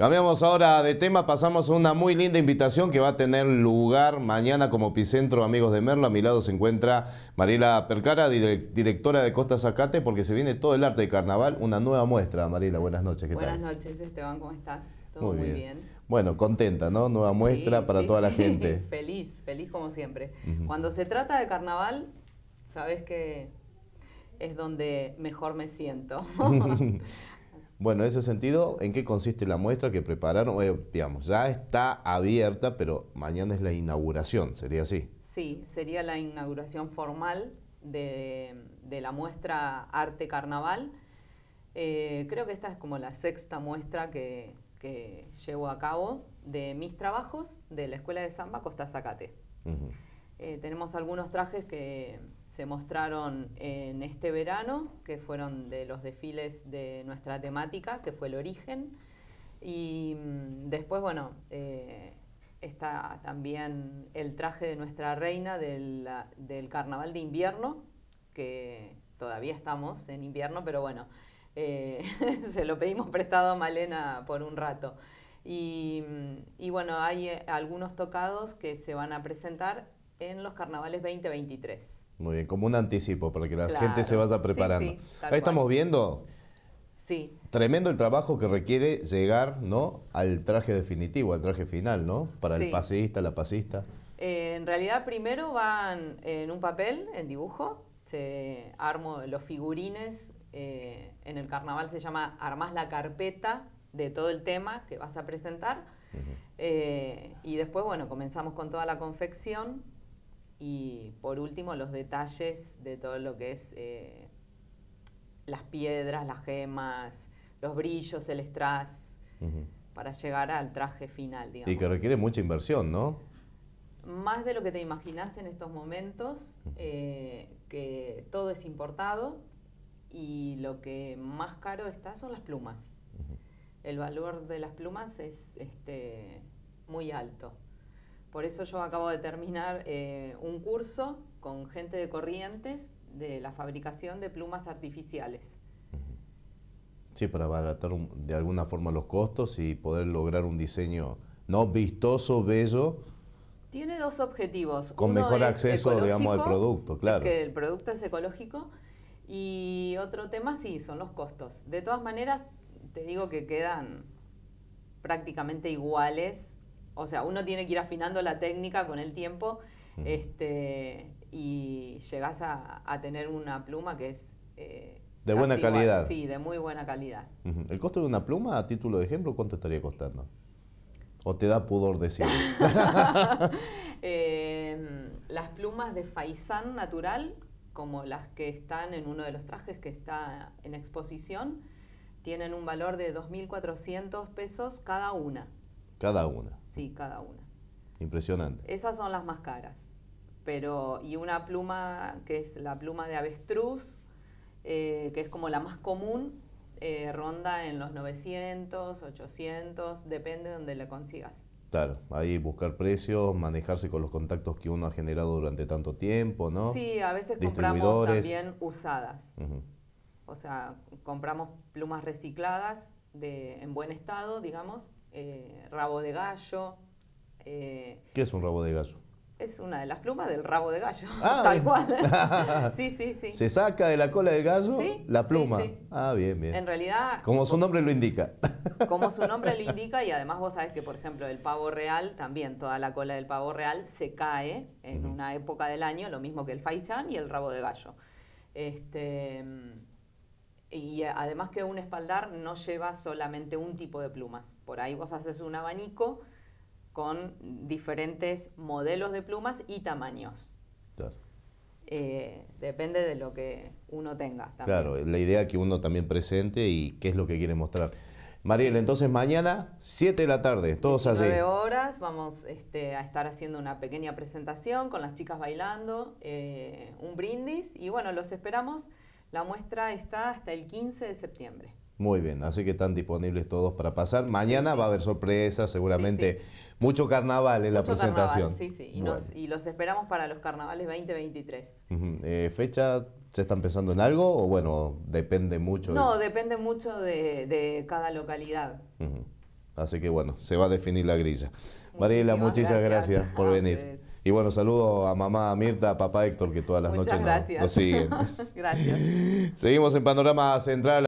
Cambiamos ahora de tema, pasamos a una muy linda invitación que va a tener lugar mañana como Epicentro Amigos de Merlo. A mi lado se encuentra Marila Percara, directora de Costa Zacate, porque se viene todo el arte de carnaval, una nueva muestra. Marila. buenas noches, ¿qué buenas tal? Buenas noches, Esteban, ¿cómo estás? Todo muy, bien. Bueno, contenta, ¿no? Nueva muestra para toda la gente. feliz, feliz como siempre. Cuando se trata de carnaval, sabes que es donde mejor me siento. Bueno, en ese sentido, ¿en qué consiste la muestra que prepararon? Eh, digamos, ya está abierta, pero mañana es la inauguración, ¿sería así? Sí, sería la inauguración formal de, la muestra Arte Carnaval. Eh, creo que esta es como la sexta muestra que, llevo a cabo de mis trabajos de la Escuela de Samba Costa Zacate. Eh, tenemos algunos trajes que se mostraron en este verano, que fueron de los desfiles de nuestra temática, que fue el origen. Y mm, después, bueno, eh, está también el traje de nuestra reina ah, del, carnaval de invierno, que todavía estamos en invierno, pero bueno, eh, se lo pedimos prestado a Malena por un rato. y mm, bueno, hay algunos tocados que se van a presentar en los carnavales 2023. Muy bien, como un anticipo para que la gente se vaya preparando. Ahí estamos viendo. Sí. Tremendo el trabajo que requiere llegar ¿no? al traje definitivo, al traje final, ¿no? Para el pasista, la pasista. Eh, en realidad, primero van en un papel, en dibujo, se armo los figurines. Eh, en el carnaval se llama Armas la carpeta de todo el tema que vas a presentar. Eh, y después, bueno, comenzamos con toda la confección y por último, los detalles de todo lo que es eh, las piedras, las gemas, los brillos, el strass, para llegar al traje final, digamos. Y que requiere mucha inversión, ¿no? Más de lo que te imaginas en estos momentos, eh, que todo es importado y lo que más caro está son las plumas. El valor de las plumas es este, muy alto. Por eso yo acabo de terminar eh, un curso con gente de Corrientes de la fabricación de plumas artificiales. Sí, para abaratar de alguna forma los costos y poder lograr un diseño no vistoso, bello. Tiene dos objetivos. Con mejor acceso, digamos, al producto, claro. Que el producto es ecológico. Y otro tema, sí, son los costos. De todas maneras, te digo que quedan prácticamente iguales o sea, uno tiene que ir afinando la técnica con el tiempo este, y llegas a, tener una pluma que es... Eh, de buena calidad. sí, de muy buena calidad. ¿El costo de una pluma, a título de ejemplo, cuánto estaría costando? ¿O te da pudor decirlo? Eh, las plumas de faisán natural, como las que están en uno de los trajes que está en exposición, tienen un valor de 2.400 pesos cada una. Cada una. Sí, cada una. Impresionante. Esas son las más caras. Pero, y una pluma que es la pluma de avestruz, eh, que es como la más común, eh, ronda en los 900, 800, depende de donde la consigas. Claro, ahí buscar precios, manejarse con los contactos que uno ha generado durante tanto tiempo, ¿no? Sí, a veces compramos también usadas. O sea, compramos plumas recicladas de, en buen estado, digamos, eh, rabo de gallo. Eh, ¿Qué es un rabo de gallo? Es una de las plumas del rabo de gallo, ah, tal cual. sí, sí, sí. Se saca de la cola del gallo la pluma. Ah, bien, bien. En realidad... Como su nombre lo indica. como su nombre lo indica y además vos sabes que, por ejemplo, el pavo real, también toda la cola del pavo real se cae en una época del año, lo mismo que el faisán y el rabo de gallo. Este... Y además que un espaldar no lleva solamente un tipo de plumas. Por ahí vos haces un abanico con diferentes modelos de plumas y tamaños. Eh, depende de lo que uno tenga. Claro, la idea que uno también presente y qué es lo que quiere mostrar. Mariel, entonces mañana, 7 de la tarde, todos allí. 9 horas, vamos este, a estar haciendo una pequeña presentación con las chicas bailando, eh, un brindis y bueno, los esperamos. La muestra está hasta el 15 de septiembre. Muy bien, así que están disponibles todos para pasar. Mañana va a haber sorpresas, seguramente mucho carnaval en la presentación. sí, sí, y, los esperamos para los carnavales 2023. Eh, ¿Fecha se está empezando en algo o bueno, depende mucho? No, depende mucho de, cada localidad. Así que bueno, se va a definir la grilla. Muchísimas Mariela, muchísimas gracias por venir. Y bueno, saludo a mamá Mirta, a papá Héctor, que todas las noches nos siguen. gracias. Seguimos en Panorama Central.